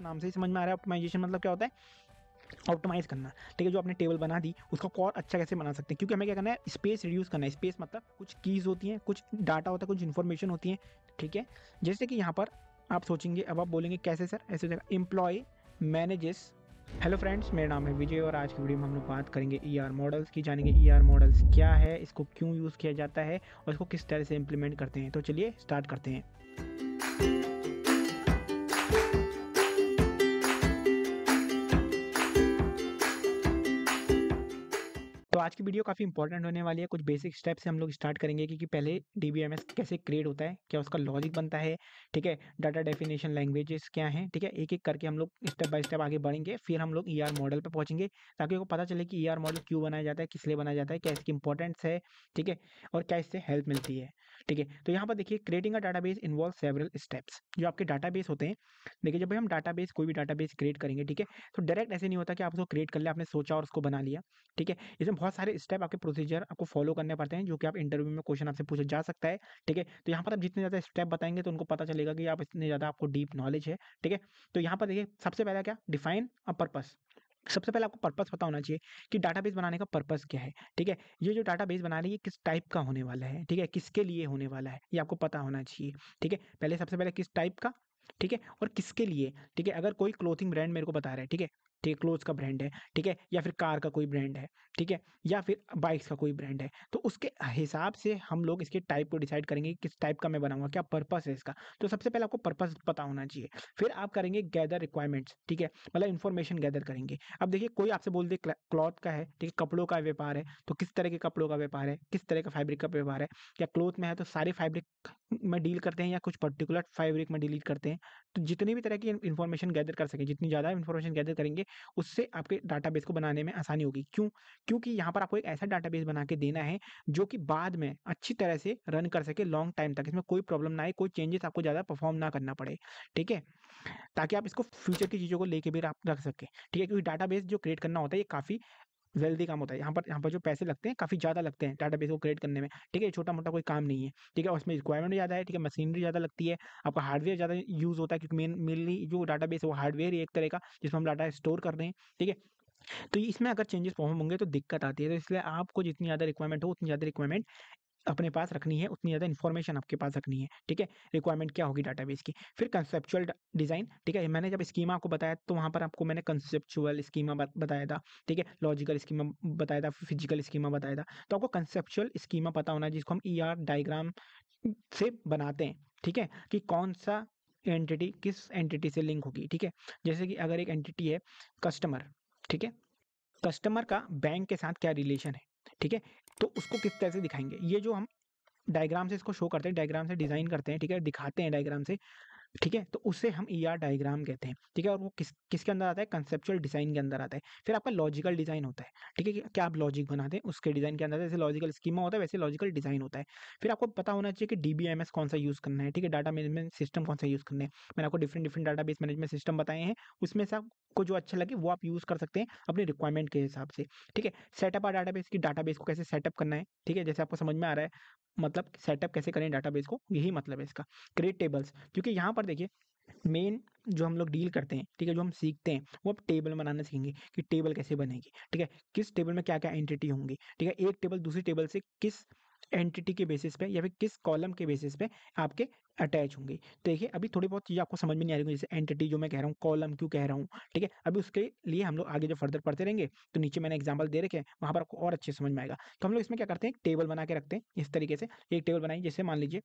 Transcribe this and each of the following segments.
आपको नाम से ही समझ में आ रहा है ऑप्टिमाइजेशन मतलब क्या होता है ऑप्टिमाइज करना ठीक है जो आपने टेबल बना दी उसका और अच्छा कैसे बना सकते हैं क्योंकि हमें क्या करना है स्पेस रिड्यूस करना है स्पेस मतलब कुछ कीज़ होती हैं कुछ डाटा होता है कुछ इन्फॉर्मेशन होती है ठीक है जैसे कि यहाँ पर आप सोचेंगे अब आप बोलेंगे कैसे सर ऐसे जगह एम्प्लॉय मैनेजेस हेलो फ्रेंड्स मेरा नाम है विजय और आज की वीडियो में हम लोग बात करेंगे ई आर मॉडल्स की जानेंगे ई आर मॉडल्स क्या है इसको क्यों यूज़ किया जाता है और इसको किस तरह से इम्प्लीमेंट करते हैं तो चलिए स्टार्ट करते हैं आज की वीडियो काफ़ी इंपॉर्टेंट होने वाली है कुछ बेसिक स्टेप से हम लोग स्टार्ट करेंगे क्योंकि पहले डी कैसे क्रिएट होता है क्या उसका लॉजिक बनता है ठीक है डाटा डेफिनेशन लैंग्वेजेस क्या हैं ठीक है एक एक करके हम लोग स्टेप बाय स्टेप आगे बढ़ेंगे फिर हम लोग ई मॉडल पर पहुंचेंगे ताकि आपको पता चले कि ई e मॉडल क्यों बनाया जाता है किस लिए बनाया जाता है क्या इसकी इंपॉर्टेंस है ठीक है और क्या इससे हेल्प मिलती है ठीक है तो यहाँ पर देखिए creating a base involve several steps जो आपके बेस होते हैं देखिए जब भी हम बेस कोई भी बेस क्रिएट करेंगे ठीक है तो डायरेक्ट ऐसे नहीं होता कि आप उसको क्रिएट कर लिया आपने सोचा और उसको बना लिया ठीक है इसमें बहुत सारे स्टेप आपके प्रोसीजर आपको फॉलो करने पड़ते हैं जो कि आप इंटरव्यू में क्वेश्चन आपसे पूछा जा सकता है ठीक है तो यहाँ पर आप जितने ज़्यादा स्टेप बताएंगे तो उनको पता चलेगा कि आप इतने ज़्यादा आपको डीप नॉलेज है ठीक है तो यहाँ पर देखिए सबसे पहला क्या डिफाइन अ पर्पस सबसे पहले आपको पर्पस पता होना चाहिए कि डाटाबेस बनाने का पर्पस क्या है ठीक है ये जो डाटाबेस बना रही है किस टाइप का होने वाला है ठीक है किसके लिए होने वाला है ये आपको पता होना चाहिए ठीक है पहले सबसे पहले किस टाइप का ठीक है और किसके लिए ठीक है अगर कोई क्लोथिंग ब्रांड मेरे को बता रहा है ठीक है टेक्लोज का ब्रांड है ठीक है या फिर कार का कोई ब्रांड है ठीक है या फिर बाइक्स का कोई ब्रांड है तो उसके हिसाब से हम लोग इसके टाइप को डिसाइड करेंगे किस टाइप का मैं बनाऊंगा क्या पर्पस है इसका तो सबसे पहले आपको पर्पस पता होना चाहिए फिर आप करेंगे गैदर रिक्वायरमेंट्स ठीक है मतलब इन्फॉर्मेशन गैदर करेंगे अब देखिए कोई आपसे बोल दे क्लॉथ का है ठीक है कपड़ों का व्यापार है तो किस तरह के कपड़ों का व्यापार है किस तरह का फैब्रिक का व्यापार है या क्लोथ में है तो सारे फैब्रिक में डील करते हैं या कुछ पर्टिकुलर फैब्रिक में डिलीट करते हैं तो जितनी भी तरह की इन्फॉर्मेशन गैदर कर सकें जितनी ज़्यादा इन्फॉर्मेशन गैदर करेंगे उससे आपके डाटा को बनाने में आसानी होगी क्यों क्योंकि यहाँ पर आपको एक ऐसा डाटाबेस बना के देना है जो कि बाद में अच्छी तरह से रन कर सके लॉन्ग टाइम तक इसमें कोई प्रॉब्लम ना आए कोई चेंजेस आपको ज़्यादा परफॉर्म ना करना पड़े ठीक है ताकि आप इसको फ्यूचर की चीज़ों को लेके भी आप रख सकें ठीक है क्योंकि डाटा जो क्रिएट करना होता है ये काफ़ी जल्दी काम होता है यहाँ पर यहाँ पर जो पैसे लगते हैं काफ़ी ज़्यादा लगते हैं डाटा बेस को क्रिएट करने में ठीक है छोटा मोटा कोई काम नहीं है ठीक है उसमें रिक्वायरमेंट ज़्यादा है ठीक है मशीनरी ज़्यादा लगती है आपका हार्डवेयर ज़्यादा यूज़ होता है क्योंकि मेन मेनली जो डाटा बेस है वो हार्डवेयर एक तरह का जिसमें हम डाटा स्टोर कर रहे हैं ठीक है तो इसमें अगर चेंजेस परफॉर्म होंगे तो दिक्कत आती है तो इसलिए आपको जितनी ज़्यादा रिक्वायरमेंट हो उतनी ज़्यादा रिक्वायरमेंट अपने पास रखनी है उतनी ज़्यादा इन्फॉर्मेशन आपके पास रखनी है ठीक है रिक्वायरमेंट क्या होगी डाटाबेस की फिर कंसेप्चुअल डिज़ाइन ठीक है मैंने जब स्कीमा आपको बताया तो वहाँ पर आपको मैंने कंसेप्चुअल स्कीमा बताया था ठीक है लॉजिकल स्कीमा बताया था फिजिकल स्कीमा बताया था तो आपको कंसेप्चुअल स्कीमा पता होना जिसको हम ई e डायग्राम से बनाते हैं ठीक है कि कौन सा एंटिटी किस एंटिटी से लिंक होगी ठीक है जैसे कि अगर एक एंटिटी है कस्टमर ठीक है कस्टमर का बैंक के साथ क्या रिलेशन है ठीक है तो उसको किस तरह से दिखाएंगे ये जो हम डायग्राम से इसको शो करते हैं डायग्राम से डिज़ाइन करते हैं ठीक है दिखाते हैं डायग्राम से ठीक है तो उससे हम ई e आर डायग्राम कहते हैं ठीक है और वो किस किसके अंदर आता है कंसेप्चुअल डिज़ाइन के अंदर आता है फिर आपका लॉजिकल डिज़ाइन होता है ठीक है क्या आप लॉजिक बनाते हैं उसके डिज़ाइन के अंदर जैसे लॉजिकल स्कीमा होता है वैसे लॉजिकल डिज़ाइन होता है फिर आपको पता होना चाहिए कि डी कौन सा यूज़ करना है ठीक है डाटा मैनेजमेंट सिस्टम कौन सा यूज़ करना है मैंने आपको different different data base management system बताए हैं उसमें से आप को जो अच्छा लगे वो आप यूज़ कर सकते हैं अपने रिक्वायरमेंट के हिसाब से ठीक है सेटअप आ डाटाबेस की डाटाबेस को कैसे सेटअप करना है ठीक है जैसे आपको समझ में आ रहा है मतलब सेटअप कैसे करें डाटाबेस को यही मतलब है इसका क्रिएट टेबल्स क्योंकि यहाँ पर देखिए मेन जो हम लोग डील करते हैं ठीक है जो हम सीखते हैं वो अब टेबल बनाना सीखेंगे कि टेबल कैसे बनेगी ठीक है किस टेबल में क्या क्या एंटिटी होंगी ठीक है एक टेबल दूसरी टेबल से किस एंटिटी के बेसिस पे या फिर किस कॉलम के बेसिस पे आपके अटैच होंगे तो देखिए अभी थोड़ी बहुत चीज़ आपको समझ में नहीं आ रही होगी जैसे एंटिटी जो मैं कह रहा हूँ कॉलम क्यों कह रहा हूँ ठीक है अभी उसके लिए हम लोग आगे जो फर्दर पढ़ते रहेंगे तो नीचे मैंने एग्जाम्पल दे रखे हैं वहाँ पर आपको और अच्छे समझ में आएगा तो हम लोग इसमें क्या करते हैं एक टेबल बना के रखते हैं इस तरीके से एक टेबल बनाई जैसे मान लीजिए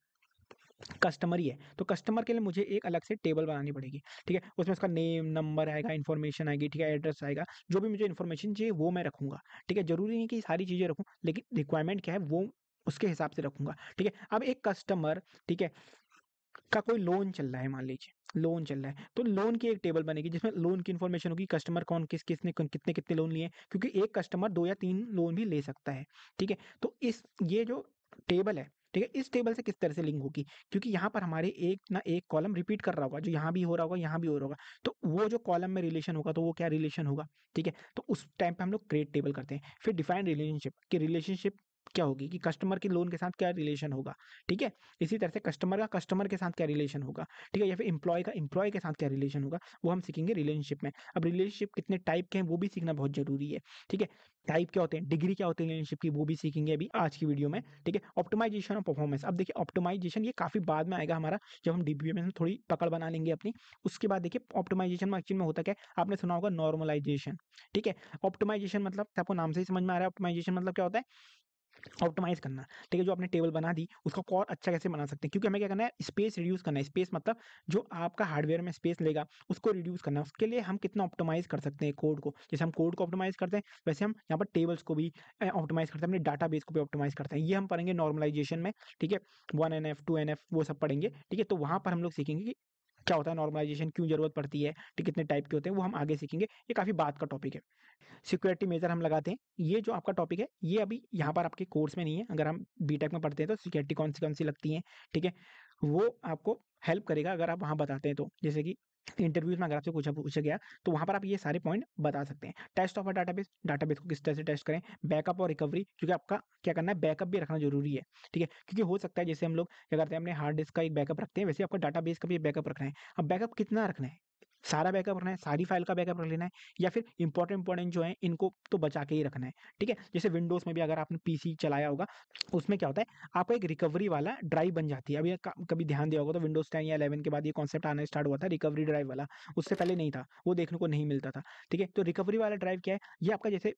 कस्टमर ही है तो कस्टमर के लिए मुझे एक अलग से टेबल बनानी पड़ेगी ठीक है उसमें उसका नेम नंबर आएगा इन्फॉर्मेशन आएगी ठीक है एड्रेस आएगा जो भी मुझे इन्फॉर्मेशन चाहिए वो मैं रखूंगा ठीक है जरूरी नहीं कि सारी चीज़ें रखूँ लेकिन रिक्वायरमेंट क्या है वो उसके हिसाब से रखूंगा ठीक है अब एक कस्टमर ठीक है का कोई लोन चल रहा है मान लीजिए लोन चल रहा है तो लोन की एक टेबल बनेगी जिसमें लोन की इन्फॉर्मेशन होगी कस्टमर कौन किस किसने कितने कितने लोन लिए क्योंकि एक कस्टमर दो या तीन लोन भी ले सकता है ठीक है तो इस ये जो टेबल है ठीक है इस टेबल से किस तरह से लिंक होगी क्योंकि यहाँ पर हमारे एक ना एक कॉलम रिपीट कर रहा होगा जो यहाँ भी हो रहा होगा यहाँ भी हो रहा होगा तो वो जो कॉलम में रिलेशन होगा तो वो क्या रिलेशन होगा ठीक है तो उस टाइम पे हम लोग क्रिएट टेबल करते हैं फिर डिफाइन रिलेशनशिप कि रिलेशनशिप क्या होगी कि कस्टमर के लोन के साथ क्या रिलेशन होगा ठीक है इसी तरह से कस्टमर का कस्टमर के साथ क्या रिलेशन होगा ठीक है या फिर इंप्लॉय का इंप्लॉय के साथ क्या रिलेशन होगा वो हम सीखेंगे रिलेशनशिप में अब रिलेशनशिप कितने टाइप के हैं वो भी सीखना बहुत जरूरी है ठीक है टाइप क्या होते हैं डिग्री क्या होती है रिलेशनशिप की वो भी सीखेंगे अभी आज की वीडियो में ठीक है ऑप्टोमाइजेशन और परफॉर्मेंस अब देखिए ऑप्टोमाइजेशन ये काफ़ी बाद में आएगा हमारा जब हम डी में थोड़ी पकड़ बना लेंगे अपनी उसके बाद देखिए ऑप्टोमाइजेशन में एक्चुअल में होता क्या है आपने सुना होगा नॉर्मलाइजेशन ठीक है ऑप्टोमाइजेशन मतलब आपको नाम से ही समझ में आ रहा है ऑप्टोमाइजेशन मतलब क्या होता है ऑप्टिमाइज करना ठीक है जो आपने टेबल बना दी उसको और अच्छा कैसे बना सकते हैं क्योंकि हमें क्या करना है स्पेस रिड्यूस करना है स्पेस मतलब जो आपका हार्डवेयर में स्पेस लेगा उसको रिड्यूस करना है उसके लिए हम कितना ऑप्टिमाइज कर सकते हैं कोड को जैसे हम कोड को ऑप्टिमाइज करते हैं वैसे हम यहाँ पर टेबल्स को भी ऑप्टिमाइज करते हैं अपने डाटा को भी ऑप्टिमाइज करते हैं ये हम पढ़ेंगे नॉर्मलाइजेशन में ठीक है one N F two N F वो सब पढ़ेंगे ठीक है तो वहाँ पर हम लोग सीखेंगे कि क्या होता है नॉर्मलाइजेशन क्यों जरूरत पड़ती है तो कितने टाइप के होते हैं वो हम आगे सीखेंगे ये काफ़ी बात का टॉपिक है सिक्योरिटी मेजर हम लगाते हैं ये जो आपका टॉपिक है ये अभी यहाँ पर आपके कोर्स में नहीं है अगर हम बी में पढ़ते हैं तो सिक्योरिटी कौन सी कौन सी लगती है ठीक है वो आपको हेल्प करेगा अगर आप वहाँ बताते हैं तो जैसे कि इंटरव्यूज में अगर आपसे पूछा पूछा गया तो वहाँ पर आप ये सारे पॉइंट बता सकते हैं test of a database database को किस तरह से टेस्ट करें बैकअप और रिकवरी क्योंकि आपका क्या करना है बैकअप भी रखना जरूरी है ठीक है क्योंकि हो सकता है जैसे हम लोग क्या करते हैं अपने हार्ड डिस्क का एक बैकअप रखते हैं वैसे आपका डाटाबेस का भी बैकअप रखना है अब बैकअप कितना रखना है सारा बैकअप रखना है सारी फाइल का बैकअप रख लेना है या फिर इंपॉर्टेंट इंपॉर्टेंट जो है इनको तो बचा के ही रखना है ठीक है जैसे विंडोज़ में भी अगर आपने पीसी चलाया होगा उसमें क्या होता है आपका एक रिकवरी वाला ड्राइव बन जाती है अभी कभी ध्यान दिया होगा तो विंडोज़ टेन या इलेवन के बाद ये कॉन्सेप्ट आना स्टार्ट हुआ था रिकवरी ड्राइव वाला उससे पहले नहीं था वो देखने को नहीं मिलता था ठीक है तो रिकवरी वाला ड्राइव क्या है ये आपका जैसे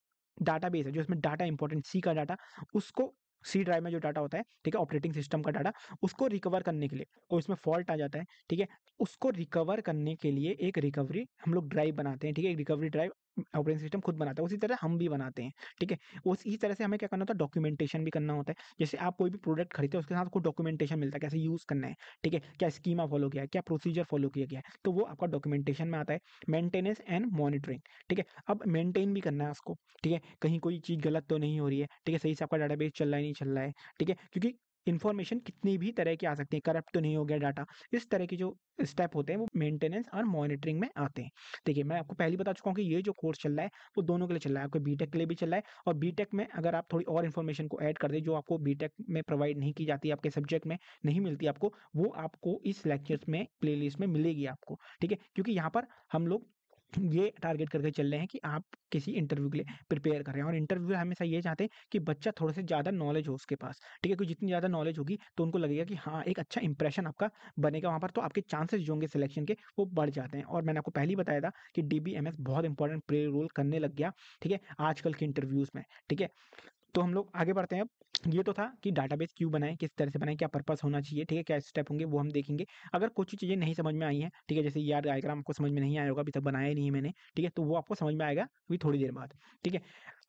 डाटा बेस है जो इसमें डाटा इंपॉर्टेंट सी का डाटा उसको सी ड्राइव में जो डाटा होता है ठीक है ऑपरेटिंग सिस्टम का डाटा उसको रिकवर करने के लिए और इसमें फॉल्ट आ जाता है ठीक है उसको रिकवर करने के लिए एक रिकवरी हम लोग ड्राइव बनाते हैं ठीक है एक रिकवरी ड्राइव ऑपरेटिंग सिस्टम खुद बनाता है उसी तरह हम भी बनाते हैं ठीक है उसी तरह से हमें क्या करना होता है डॉक्यूमेंटेशन भी करना होता है जैसे आप कोई भी प्रोडक्ट खरीदते हैं उसके साथ आपको डॉक्यूमेंटेशन मिलता है कैसे यूज़ करना है ठीक है क्या स्कीमा फॉलो किया है क्या प्रोसीजर फॉलो किया गया है तो वो आपका डॉक्यूमेंटेशन में आता है मेंटेनेंस एंड मॉनिटरिंग ठीक है अब मेंटेन भी करना है उसको ठीक है कहीं कोई चीज़ गलत तो नहीं हो रही है ठीक है सही से आपका डाटाबेस चल रहा है नहीं चल रहा है ठीक है क्योंकि इन्फॉर्मेशन कितनी भी तरह की आ सकती है करप्ट तो नहीं हो गया डाटा इस तरह के जो स्टेप होते हैं वो मेंटेनेंस और मॉनिटरिंग में आते हैं देखिए मैं आपको पहले बता चुका हूँ कि ये जो कोर्स चल रहा है वो दोनों के लिए चल रहा है आपको बीटेक के लिए भी चल रहा है और बीटेक में अगर आप थोड़ी और इन्फॉर्मेशन को ऐड कर दें जो आपको बीटेक में प्रोवाइड नहीं की जाती आपके सब्जेक्ट में नहीं मिलती आपको वो आपको इस लेक्चर्स में प्ले में मिलेगी आपको ठीक है क्योंकि यहाँ पर हम लोग ये टारगेट करके चल रहे हैं कि आप किसी इंटरव्यू के लिए प्रिपेयर कर रहे हैं और इंटरव्यू हमेशा ये चाहते हैं कि बच्चा थोड़े से ज़्यादा नॉलेज हो उसके पास ठीक है क्योंकि जितनी ज़्यादा नॉलेज होगी तो उनको लगेगा कि हाँ एक अच्छा इंप्रेशन आपका बनेगा वहाँ पर तो आपके चांसेस जो होंगे सिलेक्शन के वो बढ़ जाते हैं और मैंने आपको पहले ही बताया था कि डी बहुत इंपॉर्टेंट प्ले रोल करने लग गया ठीक है आजकल के इंटरव्यूज़ में ठीक है तो हम लोग आगे बढ़ते हैं अब ये तो था कि डाटाबेस क्यों बनाए किस तरह से बनाए क्या पर्पस होना चाहिए ठीक है क्या स्टेप होंगे वो हम देखेंगे अगर कुछ चीज़ें नहीं समझ में आई हैं ठीक है जैसे यार डायग्राम आपको समझ में नहीं आया होगा अभी तक बनाया नहीं है मैंने ठीक है तो वो आपको समझ में आएगा अभी थोड़ी देर बाद ठीक है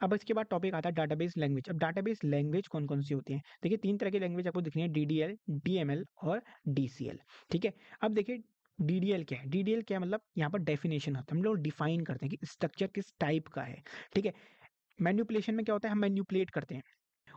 अब इसके बाद टॉपिक आता है डाटाबेस लैंग्वेज अब डाटाबेस लैंग्वेज कौन कौन सी होती है देखिए तीन तरह की लैंग्वेज आपको दिखनी है डी डी और डी ठीक है अब देखिए एल क्या है एल क्या मतलब यहाँ पर डेफिनेशन होता है हम लोग डिफाइन करते हैं कि स्ट्रक्चर किस टाइप का है ठीक है मैन्यूपुलेशन में क्या होता है हम मैन्यूपुलेट करते हैं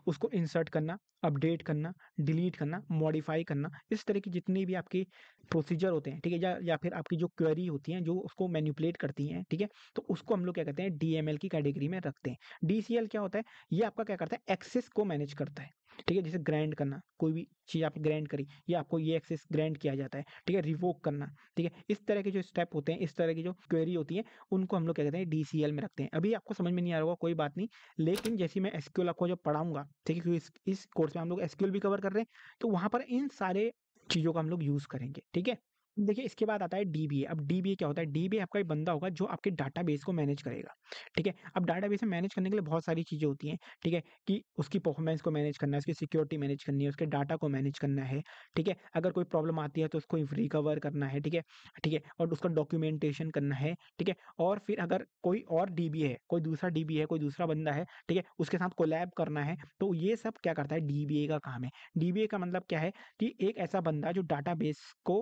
उसको इंसर्ट करना अपडेट करना डिलीट करना मॉडिफाई करना इस तरह की जितनी भी आपके प्रोसीजर होते हैं ठीक है या या फिर आपकी जो क्वेरी होती हैं जो उसको मैन्यूपुलेट करती हैं ठीक है तो उसको हम लोग क्या कहते हैं डीएमएल की कैटेगरी में रखते हैं डीसीएल क्या होता है ये आपका क्या करता है एक्सेस को मैनेज करता है ठीक है जैसे ग्रैंड करना कोई भी चीज़ आप ग्रैंड करी या आपको ये एक्सेस ग्रैंड किया जाता है ठीक है रिवोक करना ठीक है इस तरह के जो स्टेप होते हैं इस तरह की जो क्वेरी होती है उनको हम लोग क्या कहते हैं डी में रखते हैं अभी आपको समझ में नहीं आ रहा होगा कोई बात नहीं लेकिन जैसे मैं एसक्यूएल आपको जब पढ़ाऊंगा ठीक है क्योंकि इस, इस कोर्स में हम लोग एसक्यूएल भी कवर कर रहे हैं तो वहाँ पर इन सारे चीज़ों का हम लोग यूज़ करेंगे ठीक है देखिए इसके बाद आता है डीबीए अब डीबीए क्या होता है डीबीए आपका एक बंदा होगा जो आपके डाटाबेस को मैनेज करेगा ठीक है अब डाटाबेस में मैनेज करने के लिए बहुत सारी चीज़ें होती हैं ठीक है कि उसकी परफॉर्मेंस को मैनेज करना है उसकी सिक्योरिटी मैनेज करनी है उसके डाटा को मैनेज करना है ठीक है अगर कोई प्रॉब्लम आती है तो उसको रिकवर करना है ठीक है ठीक है और उसका डॉक्यूमेंटेशन करना है ठीक है और फिर अगर कोई और डी है कोई दूसरा डी है कोई दूसरा बंदा है ठीक है उसके साथ कोलैब करना है तो ये सब क्या करता है डी का काम है डी का मतलब क्या है कि एक ऐसा बंदा जो बेस को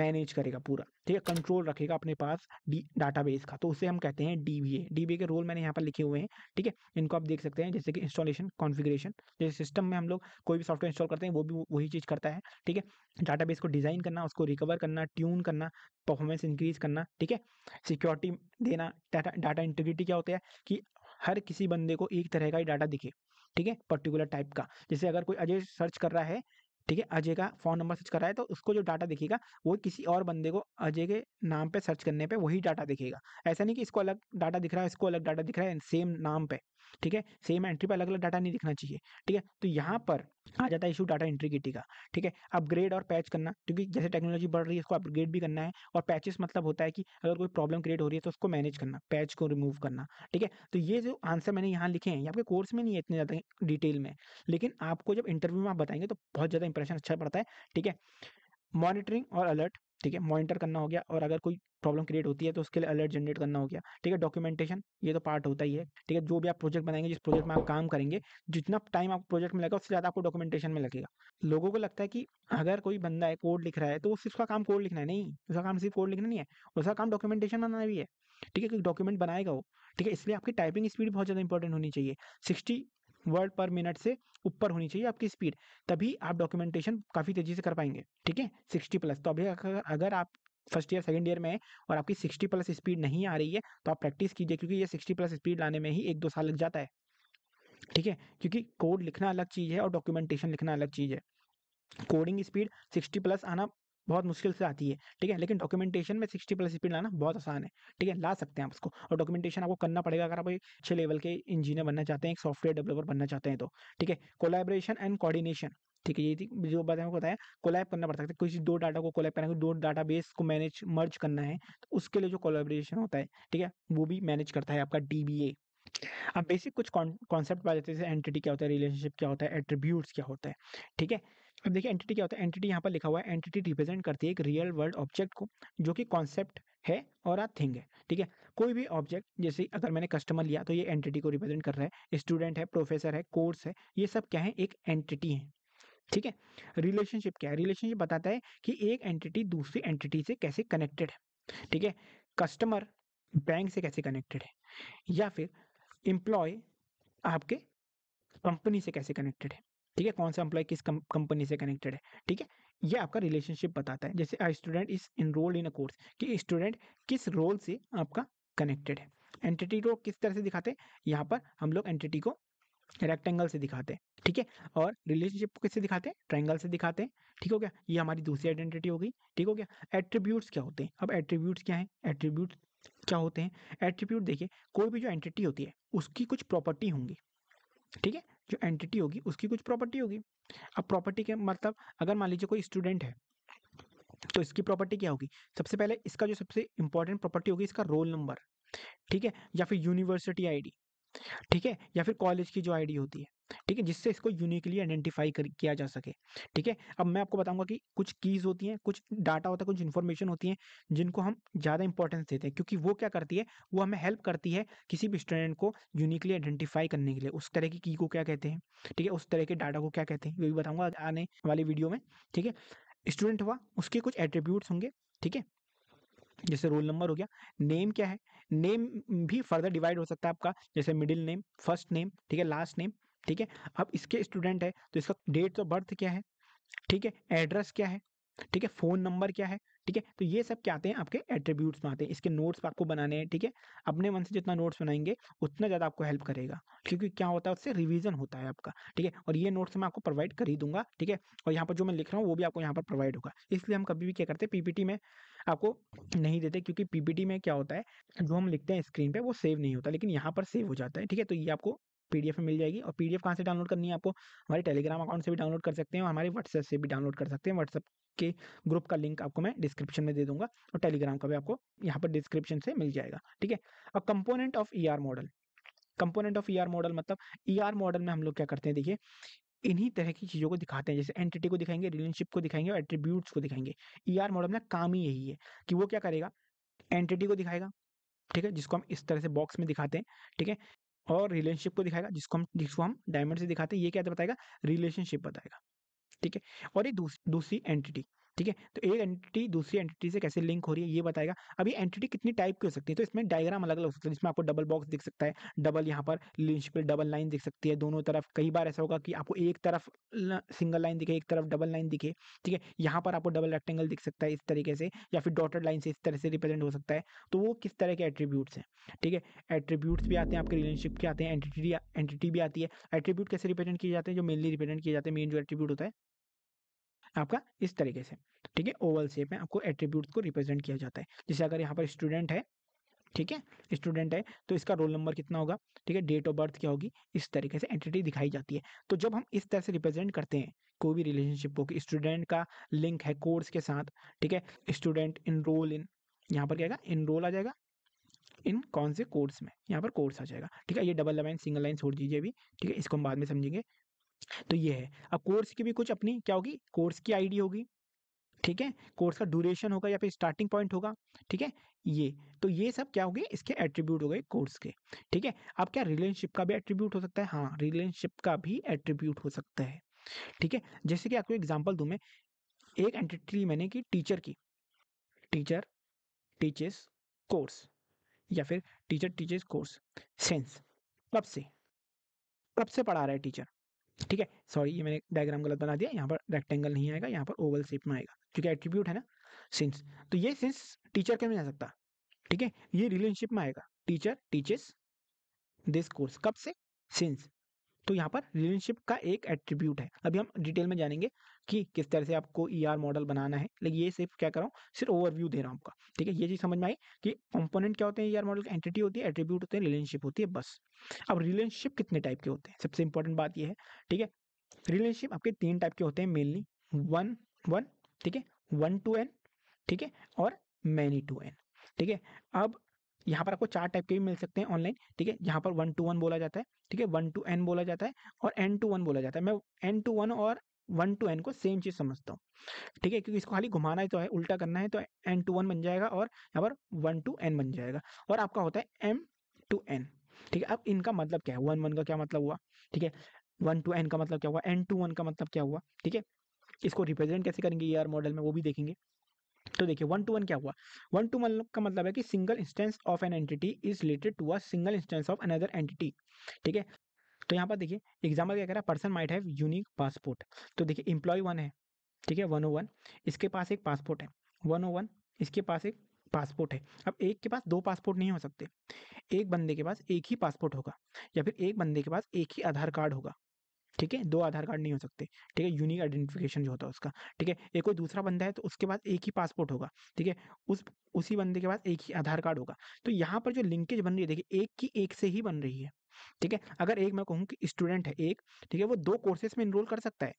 मैनेज करेगा पूरा ठीक है कंट्रोल रखेगा अपने पास डी डाटाबेस का तो उसे हम कहते हैं डीबीए डीबीए के रोल मैंने यहाँ पर लिखे हुए हैं ठीक है इनको आप देख सकते हैं जैसे कि इंस्टॉलेशन कॉन्फिग्रेशन जैसे सिस्टम में हम लोग कोई भी सॉफ्टवेयर इंस्टॉल करते हैं वो भी वही चीज़ करता है ठीक है डाटाबेस को डिज़ाइन करना उसको रिकवर करना ट्यून करना परफॉर्मेंस इंक्रीज करना ठीक है सिक्योरिटी देना डाटा डाटा इंटीग्रिटी क्या होता है कि हर किसी बंदे को एक तरह का ही डाटा दिखे ठीक है पर्टिकुलर टाइप का जैसे अगर कोई अजय सर्च कर रहा है ठीक है अजय का फ़ोन नंबर सर्च कराए तो उसको जो डाटा दिखेगा वो किसी और बंदे को अजय के नाम पे सर्च करने पे वही डाटा दिखेगा ऐसा नहीं कि इसको अलग डाटा दिख रहा है इसको अलग डाटा दिख रहा है सेम नाम पे ठीक है सेम एंट्री पर अलग अलग डाटा नहीं दिखना चाहिए ठीक है तो यहाँ पर आ जाता है इशू डाटा इंट्रीगिटी का ठीक है अपग्रेड और पैच करना क्योंकि जैसे टेक्नोलॉजी बढ़ रही है इसको अपग्रेड भी करना है और पैचेस मतलब होता है कि अगर कोई प्रॉब्लम क्रिएट हो रही है तो उसको मैनेज करना पैच को रिमूव करना ठीक है तो ये जो आंसर मैंने यहाँ लिखे हैं आपके कोर्स में नहीं है इतने ज़्यादा डिटेल में लेकिन आपको जब इंटरव्यू में आप बताएंगे तो बहुत ज़्यादा इंप्रेशन अच्छा पड़ता है ठीक है मॉनिटरिंग और अलर्ट ठीक है मॉनिटर करना हो गया और अगर कोई प्रॉब्लम क्रिएट होती है तो उसके लिए अलर्ट जनरेट करना हो गया ठीक है डॉक्यूमेंटेशन ये तो पार्ट होता ही है ठीक है जो भी आप प्रोजेक्ट बनाएंगे जिस प्रोजेक्ट में आप काम करेंगे जितना टाइम आपको प्रोजेक्ट में लगेगा उससे ज़्यादा आपको डॉक्यूमेंटेशन में लगेगा लोगों को लगता है कि अगर कोई बंदा है कोड लिख रहा है तो सिर्फ उसका काम कोड लिखना है नहीं उसका काम सिर्फ कोड लिखना नहीं है उसका काम डॉक्यूमेंटेशन बनाना भी है ठीक है क्योंकि डॉक्यूमेंट बनाएगा वो ठीक है इसलिए आपकी टाइपिंग स्पीड बहुत ज़्यादा इंपॉर्टेंट होनी चाहिए सिक्सटी वर्ड पर मिनट से ऊपर होनी चाहिए आपकी स्पीड तभी आप डॉक्यूमेंटेशन काफ़ी तेज़ी से कर पाएंगे ठीक है सिक्सटी प्लस तो अभी अगर आप फर्स्ट ईयर सेकेंड ईयर में है और आपकी सिक्सटी प्लस स्पीड नहीं आ रही है तो आप प्रैक्टिस कीजिए क्योंकि ये सिक्सटी प्लस स्पीड लाने में ही एक दो साल लग जाता है ठीक है क्योंकि कोड लिखना अलग चीज़ है और डॉक्यूमेंटेशन लिखना अलग चीज़ है कोडिंग स्पीड 60 प्लस आना बहुत मुश्किल से आती है ठीक है लेकिन डॉक्यूमेंटेशन में सिक्सटी प्लस स्पीड लाना बहुत आसान है ठीक है ला सकते हैं आप उसको और डॉक्यूमेंटेशन आपको करना पड़ेगा अगर आप अच्छे लेवल के इंजीनियर बनना चाहते हैं एक सॉफ्टवेयर डेवलपर बनना चाहते हैं तो ठीक है कोलेब्रेशन एंड कोऑर्डिनेशन ठीक है ये थी जो बात हमको बताया कोलैब करना पड़ता है तो कुछ दो डाटा को कोलैब करना है दो डाटा बेस को मैनेज मर्ज करना है तो उसके लिए जो कोलाब्रेशन होता है ठीक है वो भी मैनेज करता है आपका डी अब बेसिक कुछ कॉन्सेप्ट पा जाते हैं एंटिटी क्या होता है रिलेशनशिप क्या होता है एट्रीब्यूट्स क्या होता है ठीक है अब देखिए एंटिटी क्या होता है एंटिटी यहाँ पर लिखा हुआ है एंटिटी रिप्रेजेंट करती है एक रियल वर्ल्ड ऑब्जेक्ट को जो कि कॉन्सेप्ट है और आ थिंग है ठीक है कोई भी ऑब्जेक्ट जैसे अगर मैंने कस्टमर लिया तो ये एंटिटी को रिप्रेजेंट कर रहा है स्टूडेंट है प्रोफेसर है कोर्स है ये सब क्या है एक एंटिटी है ठीक है रिलेशनशिप क्या है रिलेशनशिप बताता है कि एक एंटिटी दूसरी एंटिटी से कैसे कनेक्टेड है ठीक है कस्टमर बैंक से कैसे कनेक्टेड है या फिर एम्प्लॉय आपके कंपनी से कैसे कनेक्टेड है ठीक है कौन सा एम्प्लॉय किस कंपनी से कनेक्टेड है ठीक है ये आपका रिलेशनशिप बताता है जैसे student is enrolled in a course कि स्टूडेंट किस रोल से आपका कनेक्टेड है एंटिटी को किस तरह से दिखाते हैं यहाँ पर हम लोग एंटिटी को रेक्टेंगल से दिखाते हैं ठीक है और रिलेशनशिप को किससे दिखाते हैं ट्रायंगल से दिखाते हैं ठीक हो गया ये हमारी दूसरी आइडेंटिटी हो गई ठीक हो गया एट्रीब्यूट्स क्या होते हैं अब एट्रीब्यूट्स क्या है एट्रीब्यूट क्या होते हैं एट्रीब्यूट देखिए कोई भी जो एंटिटी होती है उसकी कुछ प्रॉपर्टी होंगी ठीक है जो एंटिटी होगी उसकी कुछ प्रॉपर्टी होगी अब प्रॉपर्टी के मतलब अगर मान लीजिए कोई स्टूडेंट है तो इसकी प्रॉपर्टी क्या होगी सबसे पहले इसका जो सबसे इंपॉर्टेंट प्रॉपर्टी होगी इसका रोल नंबर ठीक है या फिर यूनिवर्सिटी आईडी ठीक है या फिर कॉलेज की जो आईडी होती है ठीक है जिससे इसको यूनिकली आइडेंटिफाई किया जा सके ठीक है अब मैं आपको बताऊंगा कि कुछ कीज़ होती हैं कुछ डाटा होता है कुछ इन्फॉर्मेशन होती है जिनको हम ज़्यादा इंपॉर्टेंस देते हैं क्योंकि वो क्या करती है वो हमें हेल्प करती है किसी भी स्टूडेंट को यूनिकली आइडेंटिफाई करने के लिए उस तरह की की को क्या कहते हैं ठीक है उस तरह के डाटा को क्या कहते हैं ये भी बताऊँगा आने वाली वीडियो में ठीक है स्टूडेंट हुआ उसके कुछ एट्रीब्यूट होंगे ठीक है जैसे रोल नंबर हो गया नेम क्या है नेम भी फर्दर डिवाइड हो सकता है आपका जैसे मिडिल नेम फर्स्ट नेम ठीक है लास्ट नेम ठीक है अब इसके स्टूडेंट है तो इसका डेट ऑफ बर्थ क्या है ठीक है एड्रेस क्या है ठीक है फ़ोन नंबर क्या है ठीक है तो ये सब क्या आते हैं आपके एट्रीब्यूट्स में आते हैं इसके नोट्स आपको बनाने हैं ठीक है अपने मन से जितना नोट्स बनाएंगे उतना ज़्यादा आपको हेल्प करेगा क्योंकि क्या होता है उससे रिविजन होता है आपका ठीक है और ये नोट्स मैं आपको प्रोवाइड कर ही दूंगा ठीक है और यहाँ पर जो मैं लिख रहा हूँ वो भी आपको यहाँ पर प्रोवाइड होगा इसलिए हम कभी भी क्या करते हैं पी में आपको नहीं देते क्योंकि पीपीटी में क्या होता है जो हम लिखते हैं स्क्रीन पर वो सेव नहीं होता लेकिन यहाँ पर सेव हो जाता है ठीक है तो ये आपको पीडीएफ में मिल जाएगी और पीडीएफ कहाँ से डाउनलोड करनी है आपको हमारे टेलीग्राम अकाउंट से भी डाउनलोड कर सकते हैं और हमारे व्हाट्सएप से भी डाउनलोड कर सकते हैं व्हाट्सएप के ग्रुप का लिंक आपको मैं डिस्क्रिप्शन में दे दूंगा और टेलीग्राम का भी आपको यहाँ पर डिस्क्रिप्शन से मिल जाएगा ठीक है और component of E model component of E model मतलब ई मॉडल में हम लोग क्या करते हैं देखिए इन्हीं तरह की चीज़ों को दिखाते हैं जैसे एंटिटी को दिखाएंगे रिलेशनशिप को दिखाएंगे और एट्रीब्यूट्स को दिखाएंगे ई मॉडल में काम ही यही है कि वो क्या करेगा एंटिटी को दिखाएगा ठीक है जिसको हम इस तरह से बॉक्स में दिखाते हैं ठीक है और रिलेशनशिप को दिखाएगा जिसको हम जिसको हम डायमंड से दिखाते हैं ये क्या बताएगा रिलेशनशिप बताएगा ठीक है और ये दूसरी दूसरी एंटिटी ठीक है तो एक एंटिटी दूसरी एंटिटी से कैसे लिंक हो रही है ये बताएगा अभी एंटिटी कितनी टाइप की हो सकती है तो इसमें डायग्राम अलग अलग हो सकता है जिसमें आपको डबल बॉक्स दिख सकता है डबल यहाँ पर लिंच पर डबल लाइन दिख सकती है दोनों तरफ कई बार ऐसा होगा कि आपको एक तरफ सिंगल लाइन दिखे एक तरफ डबल लाइन दिखे ठीक है यहाँ पर आपको डबल रेक्टेंगल दिख सकता है इस तरीके से या फिर डॉटेड लाइन से इस तरह से रिप्रेजेंट हो सकता है तो वो किस तरह के एट्रीब्यूट्स हैं ठीक है एट्रीब्यूट्स भी आते हैं आपके रिलेशनशिप के आते हैं एंटिटी एंटिटी भी आती है एट्रीब्यूट कैसे रिप्रेजेंट किए जाते हैं जो मेनली रिप्रेजेंट किए जाते हैं मेन जो एट्रीब्यूट होता है आपका इस तरीके से ठीक है ओवल शेप में आपको एट्रीब्यूट को रिप्रेजेंट किया जाता है जैसे अगर यहाँ पर स्टूडेंट है ठीक है स्टूडेंट है तो इसका रोल नंबर कितना होगा ठीक है डेट ऑफ बर्थ क्या होगी इस तरीके से एंटिटी दिखाई जाती है तो जब हम इस तरह से रिप्रेजेंट करते हैं कोई भी रिलेशनशिप को कि स्टूडेंट का लिंक है कोर्स के साथ ठीक है स्टूडेंट रोल इन यहाँ पर क्या आएगा रोल आ जाएगा इन कौन से कोर्स में यहाँ पर कोर्स आ जाएगा ठीक है ये डबल लाइन सिंगल लाइन छोड़ दीजिए अभी ठीक है इसको हम बाद में समझेंगे तो ये है अब कोर्स की भी कुछ अपनी क्या होगी कोर्स की आईडी होगी ठीक है कोर्स का ड्यूरेशन होगा या फिर स्टार्टिंग पॉइंट होगा ठीक है ये तो ये सब क्या होगी इसके एट्रीब्यूट हो गए कोर्स के ठीक है अब क्या रिलेशनशिप का भी एट्रीब्यूट हो सकता है हाँ रिलेशनशिप का भी एट्रीब्यूट हो सकता है ठीक है जैसे कि आपको एग्जाम्पल दूँ मैं एक एंटिटी मैंने की टीचर की टीचर टीचेस कोर्स या फिर टीचर टीचेस कोर्स सेंस कब से कब से पढ़ा रहा है टीचर ठीक है सॉरी ये मैंने डायग्राम गलत बना दिया यहाँ पर रेक्टेंगल नहीं आएगा यहाँ पर ओवल शेप में आएगा क्योंकि एट्रीब्यूट है ना सिंस तो ये सिंस टीचर के में आ सकता ठीक है ये रिलेशनशिप में आएगा टीचर टीचेस दिस कोर्स कब से सिंस तो यहाँ पर रिलेशनशिप का एक एट्रीब्यूट है अभी हम डिटेल में जानेंगे कि किस तरह से आपको ई ER मॉडल बनाना है लेकिन ये सिर्फ क्या कर रहा हूँ सिर्फ ओवरव्यू दे रहा हूँ आपका ठीक है ये चीज़ समझ में आई कि कंपोनेंट क्या होते हैं ई ER मॉडल की एंटिटी होती है एट्रीब्यूट होते हैं रिलेशनशिप होती है बस अब रिलेशनशिप कितने टाइप के होते हैं सबसे इंपॉर्टेंट बात यह है ठीक है रिलेशनशिप आपके तीन टाइप के होते हैं मेनली वन वन ठीक है वन टू एन ठीक है और मैनी टू एन ठीक है अब यहाँ पर आपको चार टाइप के भी मिल सकते हैं ऑनलाइन ठीक है यहाँ पर वन टू वन बोला जाता है ठीक है वन टू एन बोला जाता है और एन टू वन बोला जाता है मैं एन टू वन और वन टू एन को सेम चीज़ समझता हूँ ठीक है क्योंकि इसको खाली घुमाना ही तो है उल्टा करना है तो एन टू वन बन जाएगा और यहाँ पर वन टू एन बन जाएगा और आपका होता है एम टू एन ठीक है अब इनका मतलब क्या है वन वन का क्या मतलब हुआ ठीक है वन टू एन का मतलब क्या हुआ एन टू वन का मतलब क्या हुआ ठीक है इसको रिप्रेजेंट कैसे करेंगे ये आर मॉडल में वो भी देखेंगे तो देखिए वन टू वन क्या हुआ वन टू वन का मतलब है कि single instance of an entity is related to a single instance of another entity ठीक है तो यहाँ पर देखिए एग्जाम्पल क्या कह रहा है person might have unique passport तो देखिए इंप्लॉय वन है ठीक है वन ओ वन इसके पास एक पासपोर्ट है वन ओ वन इसके पास एक पासपोर्ट है अब एक के पास दो पासपोर्ट नहीं हो सकते एक बंदे के पास एक ही पासपोर्ट होगा या फिर एक बंदे के पास एक ही आधार कार्ड होगा ठीक है दो आधार कार्ड नहीं हो सकते ठीक है यूनिक आइडेंटिफिकेशन जो होता है उसका ठीक है एक कोई दूसरा बंदा है तो उसके बाद एक ही पासपोर्ट होगा ठीक है उस उसी बंदे के बाद एक ही आधार कार्ड होगा तो यहाँ पर जो लिंकेज बन रही है देखिए एक की एक से ही बन रही है ठीक है अगर एक मैं कहूँ कि स्टूडेंट है एक ठीक है वो दो कोर्सेज में इनरोल कर सकता है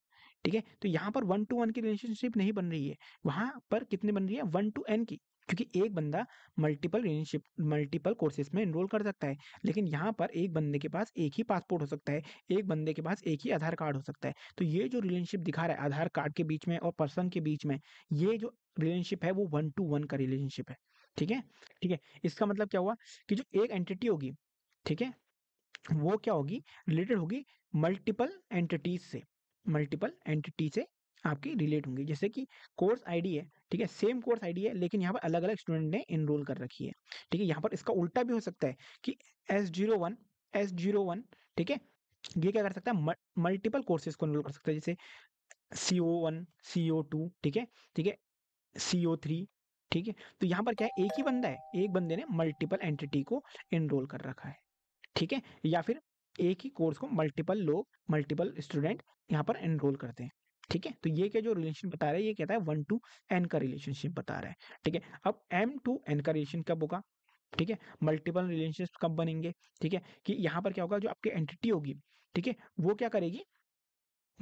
ठीक है तो यहाँ पर वन टू वन की रिलेशनशिप नहीं बन रही है वहाँ पर कितनी बन रही है वन टू एन की क्योंकि एक बंदा मल्टीपल रिलेशनशिप मल्टीपल कोर्सेज में इनरोल कर सकता है लेकिन यहाँ पर एक बंदे के पास एक ही पासपोर्ट हो सकता है एक बंदे के पास एक ही आधार कार्ड हो सकता है तो ये जो रिलेशनशिप दिखा रहा है आधार कार्ड के बीच में और पर्सन के बीच में ये जो रिलेशनशिप है वो वन टू वन का रिलेशनशिप है ठीक है ठीक है इसका मतलब क्या हुआ कि जो एक एंटिटी होगी ठीक है वो क्या होगी रिलेटेड होगी मल्टीपल एंटिटीज से मल्टीपल एंटिटी से आपकी रिलेट होंगी जैसे कि कोर्स आईडी है ठीक है सेम कोर्स आईडी है लेकिन यहाँ पर अलग अलग स्टूडेंट ने इनरोल कर रखी है ठीक है यहाँ पर इसका उल्टा भी हो सकता है कि S zero one S zero one ठीक है ये क्या कर सकता है मल्टीपल कोर्सेज को इनरोल कर सकता है जैसे सी ओ वन सी ओ टू ठीक है ठीक है सी ओ थ्री ठीक है तो यहाँ पर क्या है एक ही बंदा है एक बंदे ने मल्टीपल एंटिटी को इनरोल कर रखा है ठीक है या फिर एक ही कोर्स को मल्टीपल लोग मल्टीपल स्टूडेंट यहाँ पर एनरोल करते हैं ठीक है तो ये क्या जो रिलेशन बता रहा है ये कहता है वन टू एन का रिलेशनशिप बता रहा है ठीक है अब एम टू एन का रिलेशन कब होगा ठीक है मल्टीपल रिलेशनशिप कब बनेंगे ठीक है कि यहाँ पर क्या होगा जो आपकी एंटिटी होगी ठीक है वो क्या करेगी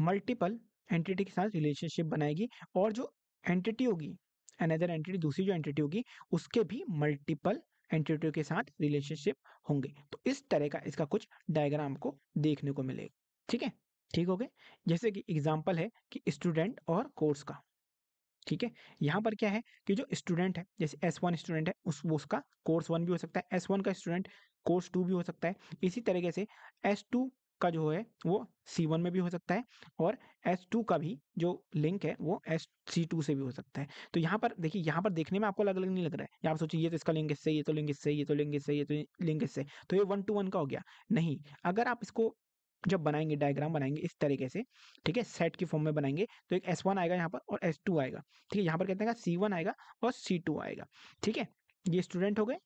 मल्टीपल एंटिटी के साथ रिलेशनशिप बनाएगी और जो एंटिटी होगी अनदर एंटिटी दूसरी जो एंटिटी होगी उसके भी मल्टीपल एंटिटी के साथ रिलेशनशिप होंगे तो इस तरह का इसका कुछ डायग्राम को देखने को मिलेगा ठीक है ठीक हो गए जैसे कि एग्जाम्पल है कि स्टूडेंट और कोर्स का ठीक है यहाँ पर क्या है कि जो स्टूडेंट है जैसे एस वन स्टूडेंट है उस वो उसका कोर्स वन भी हो सकता है एस वन का स्टूडेंट कोर्स टू भी हो सकता है इसी तरीके से एस टू का जो है वो सी वन में भी हो सकता है और एस टू का भी जो लिंक है वो एस सी टू से भी हो सकता है तो यहाँ पर देखिए यहाँ पर देखने में आपको अलग अलग नहीं लग रहा है यहाँ आप सोचिए ये तो इसका लिंक इससे ये तो लिंक इससे ये तो लिंक इससे ये तो लिंक इससे तो ये वन टू वन का हो गया नहीं अगर आप इसको जब बनाएंगे डायग्राम बनाएंगे इस तरीके से ठीक है सेट की फॉर्म में बनाएंगे तो एक एस वन आएगा यहाँ पर और एस टू आएगा ठीक है यहाँ पर कहते हैं सी वन आएगा और सी टू आएगा ठीक है ये स्टूडेंट हो गए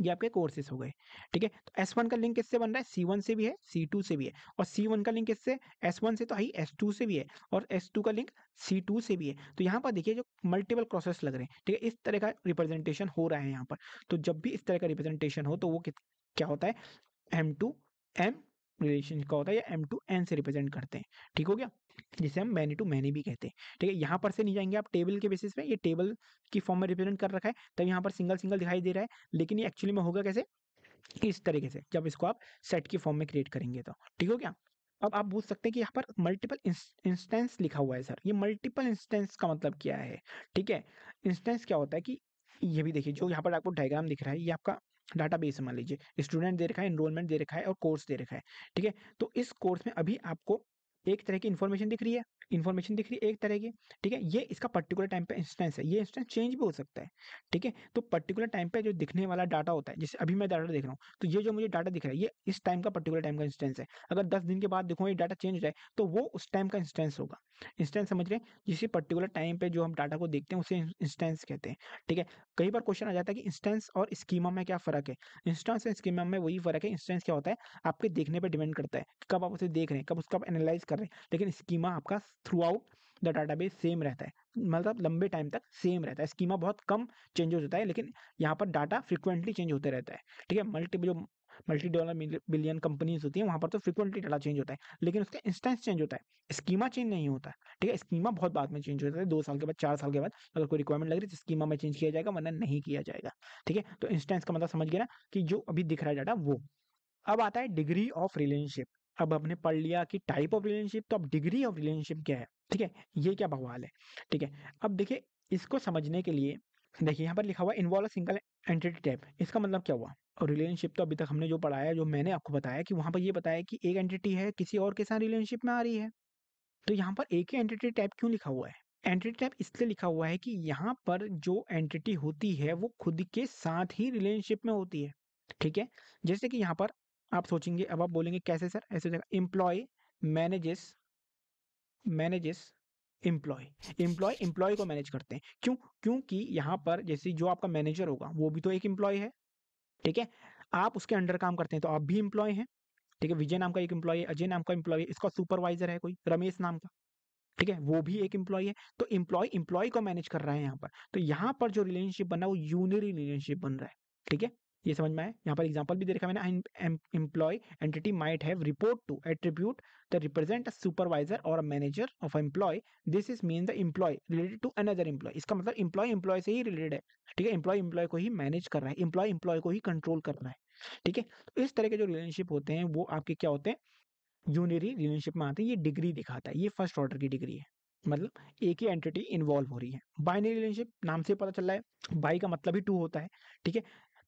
ये आपके कोर्सेस हो गए ठीक है तो एस वन का लिंक किससे बन रहा है सी वन से भी है सी टू से भी है और सी वन का लिंक किससे एस वन से तो आई एस टू से भी है और एस टू का लिंक सी टू से भी है तो यहाँ पर देखिए जो मल्टीपल क्रोसेस लग रहे हैं ठीक है इस तरह का रिप्रेजेंटेशन हो रहा है यहाँ पर तो जब भी इस तरह का रिप्रेजेंटेशन हो तो वो क्या होता है एम टू एम रिलेशन का होता है या एम टू एन से रिप्रेजेंट करते हैं ठीक हो गया जिसे हम मैनी टू मैनी भी कहते हैं ठीक है यहाँ पर से नहीं जाएंगे आप टेबल के बेसिस पे ये टेबल की फॉर्म में रिप्रेजेंट कर रखा है तब यहाँ पर सिंगल सिंगल दिखाई दे रहा है लेकिन ये एक्चुअली में होगा कैसे इस तरीके से जब इसको आप सेट की फॉर्म में क्रिएट करेंगे तो ठीक हो गया अब आप पूछ सकते हैं कि यहाँ पर मल्टीपल इंस्टेंस लिखा हुआ है सर ये मल्टीपल इंस्टेंस का मतलब क्या है ठीक है इंस्टेंस क्या होता है कि ये भी देखिए जो यहाँ पर आपको डायग्राम दिख रहा है ये आपका डाटा बेस मान लीजिए स्टूडेंट दे रखा है इनरोलमेंट दे रखा है और कोर्स दे रखा है ठीक है तो इस कोर्स में अभी आपको एक तरह की इन्फॉर्मेशन दिख रही है इन्फॉर्मेशन दिख रही है एक तरह की ठीक है ये इसका पर्टिकुलर टाइम पे इंस्टेंस है ये इंस्टेंस चेंज भी हो सकता है ठीक है तो पर्टिकुलर टाइम पे जो दिखने वाला डाटा होता है जैसे अभी मैं डाटा देख रहा हूँ तो ये जो मुझे डाटा दिख रहा है ये इस टाइम का पर्टिकुलर टाइम का इंस्टेंस है अगर दस दिन के बाद देखो ये डाटा चेंज हो जाए तो वो उस टाइम का इंस्टेंस होगा इंस्टेंस समझ रहे हैं जिसे पर्टिकुलर टाइम पे जो हम डाटा को देखते हैं उसे इंस्टेंस कहते हैं ठीक है कई बार क्वेश्चन आ जाता है कि इंस्टेंस और स्कीमा में क्या फर्क है इंस्टेंस और स्कीमा में वही फर्क है इंस्टेंस क्या होता है आपके देखने पर डिपेंड करता है कब आप उसे देख रहे हैं कब उसका आप एनालाइज कर रहे हैं लेकिन स्कीमा आपका throughout the database same रहता है मतलब लंबे टाइम तक सेम रहता है स्कीमा बहुत कम चेंजेस होता है लेकिन यहाँ पर डाटा फ्रिक्वेंटली चेंज होते रहता है ठीक है मल्टी जो मल्टी डॉलर बिलियन कंपनीज होती है वहाँ पर तो फ्रिक्वेंटली डाटा चेंज होता है लेकिन उसका इंस्टेंस चेंज होता है स्कीमा चेंज नहीं होता है ठीक है स्कीमा बहुत बाद में चेंज होता है दो साल के बाद चार साल के बाद अगर कोई रिक्वायरमेंट लग रही है तो स्कीमा में चेंज किया जाएगा वरना नहीं किया जाएगा ठीक है तो इंस्टेंस का मतलब समझ गया ना कि जो अभी दिख रहा है डाटा वो अब आता है डिग्री ऑफ रिलेशनशिप अब हमने पढ़ लिया कि टाइप ऑफ रिलेशनशिप तो अब डिग्री ऑफ रिलेशनशिप क्या है ठीक है ये क्या बवाल है ठीक है अब देखिए इसको समझने के लिए देखिए यहाँ पर लिखा हुआ इन्वॉल्व सिंगल एंटिटी टाइप इसका मतलब क्या हुआ और रिलेशनशिप तो अभी तक हमने जो पढ़ाया जो मैंने आपको बताया कि वहाँ पर ये बताया कि एक एंटिटी है किसी और के साथ रिलेशनशिप में आ रही है तो यहाँ पर एक ही एंटिटी टाइप क्यों लिखा हुआ है एंटिटी टाइप इसलिए लिखा हुआ है कि यहाँ पर जो एंटिटी होती है वो खुद के साथ ही रिलेशनशिप में होती है ठीक है जैसे कि यहाँ पर आप सोचेंगे अब आप बोलेंगे कैसे सर ऐसे हो जाएगा manages manages employee employee employee को मैनेज करते हैं क्यों क्योंकि यहाँ पर जैसे जो आपका मैनेजर होगा वो भी तो एक एम्प्लॉय है ठीक है आप उसके अंडर काम करते हैं तो आप भी इम्प्लॉय हैं ठीक है विजय नाम का एक इम्प्लॉय है अजय नाम का इम्प्लॉय है इसका सुपरवाइजर है कोई रमेश नाम का ठीक है वो भी एक इम्प्लॉय है तो इम्प्लॉय इम्प्लॉय को मैनेज कर रहा है यहाँ पर तो यहाँ पर जो रिलेशनशिप बना वो यूनरी रिलेशनशिप बन रहा है ठीक है ये समझ में आए यहाँ पर एग्जाम्पल भी दे रखा मैंने employee entity might have report to attribute the represent a supervisor और a manager of employee this is mean the employee related to another employee इसका मतलब एम्प्लॉय एम्प्लॉय से ही रिलेटेड है ठीक है एम्प्लॉय एम्प्लॉय को ही मैनेज कर रहा है एम्प्लॉय एम्प्लॉय को ही कंट्रोल कर रहा है ठीक है तो इस तरह के जो रिलेशनशिप होते हैं वो आपके क्या होते हैं यूनरी रिलेशनशिप में आते हैं ये डिग्री दिखाता है ये फर्स्ट ऑर्डर की डिग्री है मतलब एक ही एंटिटी इन्वॉल्व हो रही है बाइनरी रिलेशनशिप नाम से पता चल रहा है बाई का मतलब ही टू होता है ठीक है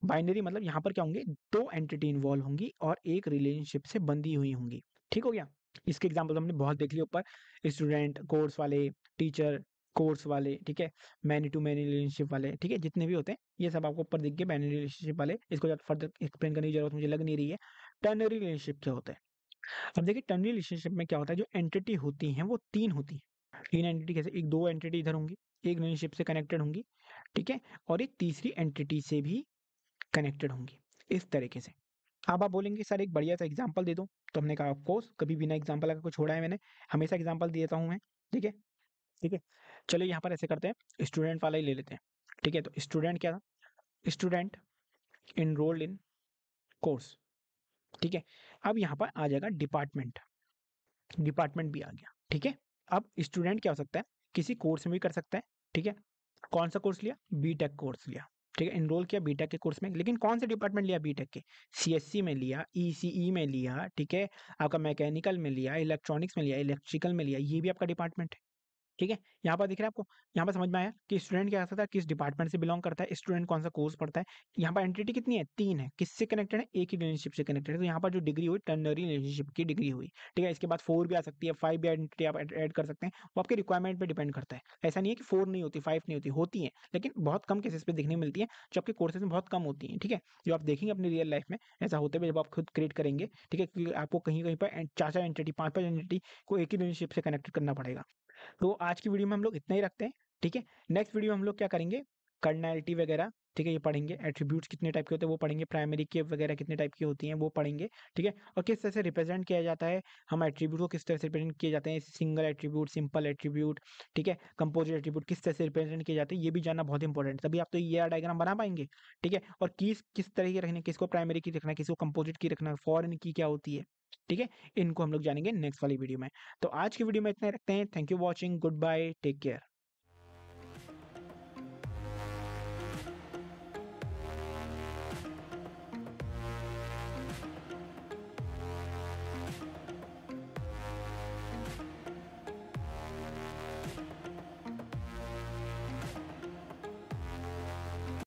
बाइनरी मतलब यहाँ पर क्या होंगे दो एंटिटी इन्वॉल्व होंगी और एक रिलेशनशिप से बंधी हुई होंगी ठीक हो गया इसके एग्जाम्पल हमने बहुत देख लिया ऊपर स्टूडेंट कोर्स वाले टीचर कोर्स वाले ठीक है मैनी टू मैनी रिलेशनशिप वाले ठीक है जितने भी होते हैं ये सब आपको ऊपर दिख गए मैनी रिलेशनशिप वाले इसको ज्यादा फर्दर एक्सप्लेन करने की जरूरत मुझे लग नहीं रही है टर्नरी रिलेशनशिप क्या होता है अब देखिए टर्नरी रिलेशनशिप में क्या होता है जो एंटिटी होती है वो तीन होती है तीन एंटिटी कैसे एक दो एंटिटी इधर होंगी एक रिलेशनशिप से कनेक्टेड होंगी ठीक है और एक तीसरी एंटिटी से भी कनेक्टेड होंगी इस तरीके से अब आप बोलेंगे सर एक बढ़िया सा एग्जाम्पल दे दो तो हमने कहा ऑफकोर्स कभी बिना एग्जाम्पल अगर कुछ छोड़ा है मैंने हमेशा एग्जाम्पल देता हूँ मैं ठीक है ठीक है चलो यहाँ पर ऐसे करते हैं स्टूडेंट वाला ही ले लेते हैं ठीक है तो स्टूडेंट क्या था स्टूडेंट इनरोल्ड इन कोर्स ठीक है अब यहाँ पर आ जाएगा डिपार्टमेंट डिपार्टमेंट भी आ गया ठीक है अब स्टूडेंट क्या हो सकता है किसी कोर्स में भी कर सकता है ठीक है कौन सा कोर्स लिया बी टेक कोर्स लिया ठीक है इनरोल किया बीटेक के कोर्स में लेकिन कौन से डिपार्टमेंट लिया बीटेक के सीएससी में लिया ईसीई e e में लिया ठीक है आपका मैकेनिकल में लिया इलेक्ट्रॉनिक्स में लिया इलेक्ट्रिकल में लिया ये भी आपका डिपार्टमेंट है ठीक है यहाँ पर दिख रहा है आपको यहाँ पर समझ में आया कि स्टूडेंट क्या करता है किस डिपार्टमेंट से बिलोंग करता है स्टूडेंट कौन सा कोर्स पढ़ता है यहाँ पर एंटिटी कितनी है तीन है किससे कनेक्टेड है एक ही रिलेशनशिप से कनेक्टेड है तो यहाँ पर जो डिग्री हुई टर्नरी रिलेशनशिप की डिग्री हुई ठीक है इसके बाद फोर भी आ सकती है फाइव भी एंटिटी आप एड कर सकते हैं वो आपके रिक्वायरमेंट पर डिपेंड करता है ऐसा नहीं है कि फोर नहीं होती फाइव नहीं होती होती है लेकिन बहुत कम केसेस पर दिखने मिलती है जो आपके कोर्सेज में बहुत कम होती है ठीक है जो आप देखेंगे अपनी रियल लाइफ में ऐसा होते हुए जब आप खुद क्रिएट करेंगे ठीक है आपको कहीं कहीं पर चार चार एंटिटी पाँच पाँच एंटिटी को एक ही रिलेशनशिप से कनेक्टेड करना पड़ेगा तो आज की वीडियो में हम लोग इतना ही रखते हैं ठीक है नेक्स्ट वीडियो में हम लोग क्या करेंगे कर्नैलिटी वगैरह ठीक है ये पढ़ेंगे एट्रीब्यूट्स कितने टाइप के होते हैं वो पढ़ेंगे प्राइमरी की वगैरह कितने टाइप की होती हैं वो पढ़ेंगे ठीक है और किस तरह से रिप्रेजेंट किया जाता है हम एट्रीब्यूट को किस तरह से रिप्रेजेंट किए जाते हैं सिंगल एट्रीब्यूट सिंपल एट्रीब्यूट ठीक है कंपोजिट एट्रीब्यूट किस तरह से रिप्रेजेंट किए जाते हैं ये भी जानना बहुत इंपॉर्टेंट तभी आप तो ये डायग्राम बना पाएंगे ठीक है और किस किस तरह की रखनी किसको प्राइमरी की रखना किसको कंपोजिट की रखना फॉरन की क्या होती है ठीक है इनको हम लोग जानेंगे नेक्स्ट वाली वीडियो में तो आज की वीडियो में इतना रखते हैं thank you watching goodbye take care